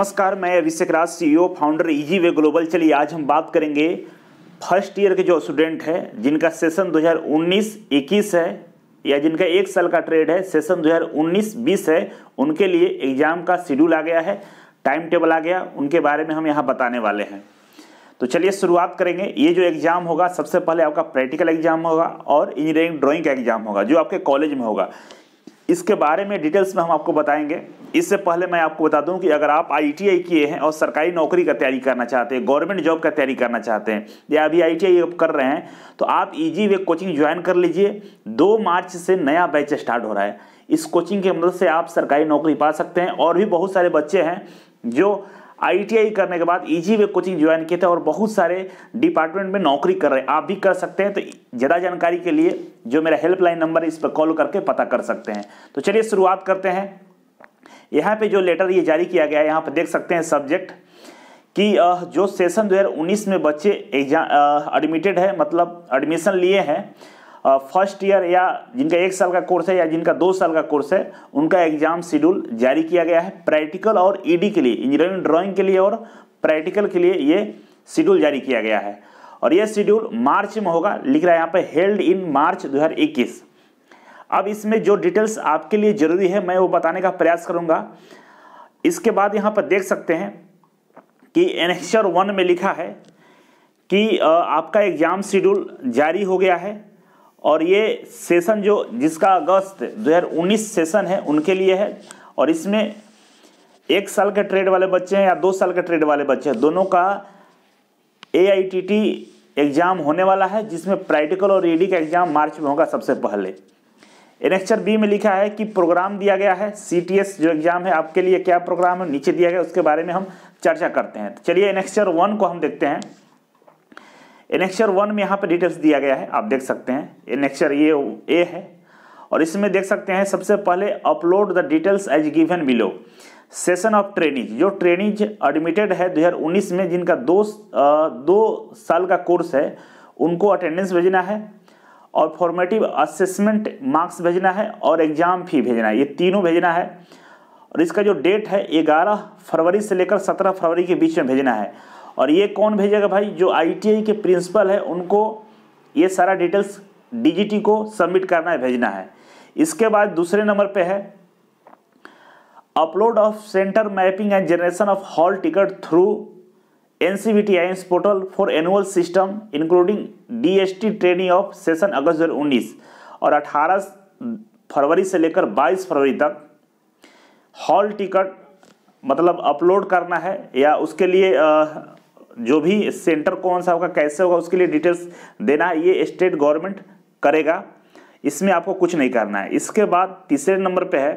नमस्कार मैं Abhishek Raj CEO founder easy way global चलिए आज हम बात करेंगे फर्स्ट ईयर के जो स्टूडेंट हैं जिनका सेशन 2019-21 है या जिनका एक साल का ट्रेड है सेशन 2019-20 है उनके लिए एग्जाम का शेड्यूल आ गया है टाइम टेबल आ गया उनके बारे में हम यहाँ बताने वाले हैं तो चलिए शुरुआत करेंगे ये जो एग्ज़ाम होगा सबसे पहले आपका प्रैक्टिकल एग्जाम होगा और इंजीनियरिंग ड्राइंग का एग्जाम होगा जो आपके कॉलेज में होगा इसके बारे में डिटेल्स में हम आपको बताएंगे इससे पहले मैं आपको बता दूं कि अगर आप आईटीआई किए हैं और सरकारी नौकरी का तैयारी करना चाहते हैं गवर्नमेंट जॉब का तैयारी करना चाहते हैं या अभी आईटीआई टी कर रहे हैं तो आप ईजी वे कोचिंग ज्वाइन कर लीजिए दो मार्च से नया बैच स्टार्ट हो रहा है इस कोचिंग की मदद से आप सरकारी नौकरी पा सकते हैं और भी बहुत सारे बच्चे हैं जो आईटीआई करने के बाद इजी वे कोचिंग ज्वाइन किए थे और बहुत सारे डिपार्टमेंट में नौकरी कर रहे हैं आप भी कर सकते हैं तो ज़्यादा जानकारी के लिए जो मेरा हेल्पलाइन नंबर है इस पर कॉल करके पता कर सकते हैं तो चलिए शुरुआत करते हैं यहाँ पे जो लेटर ये जारी किया गया है यहाँ पे देख सकते हैं सब्जेक्ट कि जो सेशन दो में बच्चे एग्जाम एडमिटेड है मतलब एडमिशन लिए हैं फर्स्ट ईयर या जिनका एक साल का कोर्स है या जिनका दो साल का कोर्स है उनका एग्जाम शेड्यूल जारी किया गया है प्रैक्टिकल और ईडी के लिए इंजीनियरिंग ड्राइंग के लिए और प्रैक्टिकल के लिए ये शेड्यूल जारी किया गया है और ये शेड्यूल मार्च में होगा लिख रहा है यहाँ पे हेल्ड इन मार्च दो अब इसमें जो डिटेल्स आपके लिए ज़रूरी है मैं वो बताने का प्रयास करूँगा इसके बाद यहाँ पर देख सकते हैं कि एनेक्चर वन में लिखा है कि आपका एग्ज़ाम शेड्यूल जारी हो गया है और ये सेशन जो जिसका अगस्त 2019 सेशन है उनके लिए है और इसमें एक साल के ट्रेड वाले बच्चे हैं या दो साल के ट्रेड वाले बच्चे हैं दोनों का ए एग्ज़ाम होने वाला है जिसमें प्रैक्टिकल और का e एग्ज़ाम मार्च में होगा सबसे पहले एनेक्चर बी में लिखा है कि प्रोग्राम दिया गया है सी जो एग्ज़ाम है आपके लिए क्या प्रोग्राम है नीचे दिया गया उसके बारे में हम चर्चा करते हैं तो चलिए एनेक्चर वन को हम देखते हैं एनेक्चर वन में यहाँ पर डिटेल्स दिया गया है आप देख सकते हैं एनेक्चर ये ए है और इसमें देख सकते हैं सबसे पहले upload the details as given below session of trainees जो ट्रेनिज एडमिटेड है 2019 में जिनका दो दो साल का कोर्स है उनको अटेंडेंस भेजना है और फॉर्मेटिव असेसमेंट मार्क्स भेजना है और एग्ज़ाम फी भेजना है ये तीनों भेजना है और इसका जो डेट है ग्यारह फरवरी से लेकर सत्रह फरवरी के बीच में भेजना है और ये कौन भेजेगा भाई जो आईटीआई के प्रिंसिपल है उनको ये सारा डिटेल्स डीजीटी को सबमिट करना है भेजना है इसके बाद दूसरे नंबर पे है upload of centre mapping and generation of hall ticket through N C B T I portal for annual system including D S T training of session अगस्त दो उन्नीस और अठारह फरवरी से लेकर बाईस फरवरी तक हॉल टिकट मतलब अपलोड करना है या उसके लिए आ, जो भी सेंटर कौन सा होगा कैसे होगा उसके लिए डिटेल्स देना ये स्टेट गवर्नमेंट करेगा इसमें आपको कुछ नहीं करना है इसके बाद तीसरे नंबर पे है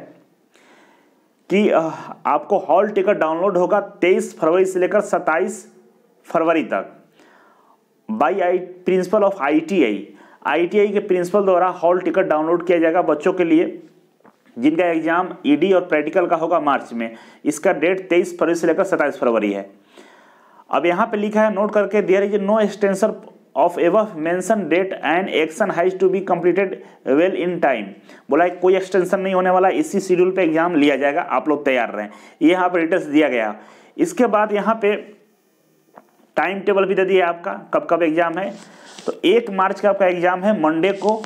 कि आपको हॉल टिकट डाउनलोड होगा 23 फरवरी से लेकर 27 फरवरी तक by I principal of ITI ITI के प्रिंसिपल द्वारा हॉल टिकट डाउनलोड किया जाएगा बच्चों के लिए जिनका एग्जाम ईडी e और प्रैक्टिकल का होगा मार्च में इसका डेट 23 फरवरी से लेकर 27 फरवरी है अब यहाँ पे लिखा है नोट करके there is no extension of above mention date and action has to be completed well in time बोला कोई एक्सटेंशन नहीं होने वाला इसी शेड्यूल पे एग्जाम लिया जाएगा आप लोग तैयार रहें ये यहाँ पर डिटेल्स दिया गया इसके बाद यहाँ पे टाइम टेबल भी दे दिया आपका कब कब एग्ज़ाम है तो एक मार्च का आपका एग्ज़ाम है मंडे को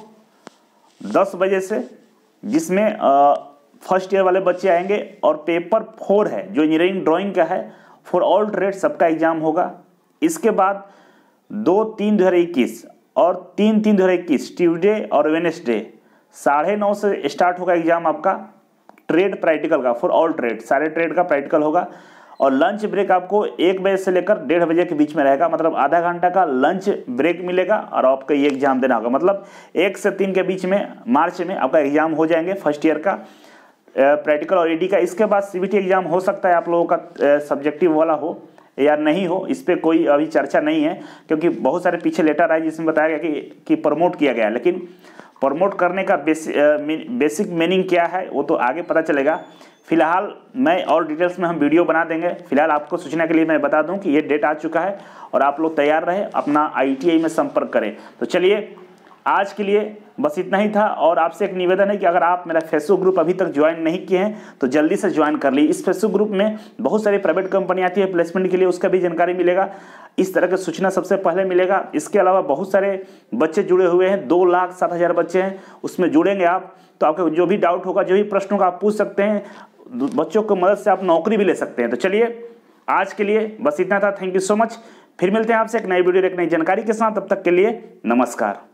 दस बजे से जिसमें फर्स्ट ईयर वाले बच्चे आएंगे और पेपर फोर है जो इंजीनियरिंग ड्राइंग का है फॉर ऑल ट्रेड सबका एग्जाम होगा इसके बाद दो तीन दो इक्कीस और तीन तीन दो इक्कीस ट्यूजडे और वेनेसडे साढ़े नौ से स्टार्ट होगा एग्जाम आपका ट्रेड प्रैक्टिकल का फॉर ऑल ट्रेड सारे ट्रेड का प्रैक्टिकल होगा और लंच ब्रेक आपको एक बजे से लेकर डेढ़ बजे के बीच में रहेगा मतलब आधा घंटा का लंच ब्रेक मिलेगा और आपको ये एग्जाम देना होगा मतलब एक से तीन के बीच में मार्च में आपका एग्जाम हो जाएंगे फर्स्ट ईयर का प्रैक्टिकल और ईडी का इसके बाद सीबीटी एग्जाम हो सकता है आप लोगों का सब्जेक्टिव वाला हो या नहीं हो इस पर कोई अभी चर्चा नहीं है क्योंकि बहुत सारे पीछे लेटर आए जिसमें बताया गया कि, कि प्रमोट किया गया लेकिन प्रमोट करने का बेसि, बेसिक मीनिंग क्या है वो तो आगे पता चलेगा फिलहाल मैं और डिटेल्स में हम वीडियो बना देंगे फिलहाल आपको सूचना के लिए मैं बता दूं कि ये डेट आ चुका है और आप लोग तैयार रहे अपना आईटीआई में संपर्क करें तो चलिए आज के लिए बस इतना ही था और आपसे एक निवेदन है कि अगर आप मेरा फेसबुक ग्रुप अभी तक ज्वाइन नहीं किए हैं तो जल्दी से ज्वाइन कर लीजिए इस फेसबुक ग्रुप में बहुत सारी प्राइवेट कंपनी आती है प्लेसमेंट के लिए उसका भी जानकारी मिलेगा इस तरह के सूचना सबसे पहले मिलेगा इसके अलावा बहुत सारे बच्चे जुड़े हुए हैं दो लाख सात हज़ार बच्चे हैं उसमें जुड़ेंगे आप तो आपके जो भी डाउट होगा जो भी प्रश्न होगा आप पूछ सकते हैं बच्चों की मदद से आप नौकरी भी ले सकते हैं तो चलिए आज के लिए बस इतना था थैंक यू सो मच फिर मिलते हैं आपसे एक नई वीडियो एक नई जानकारी के साथ तब तक के लिए नमस्कार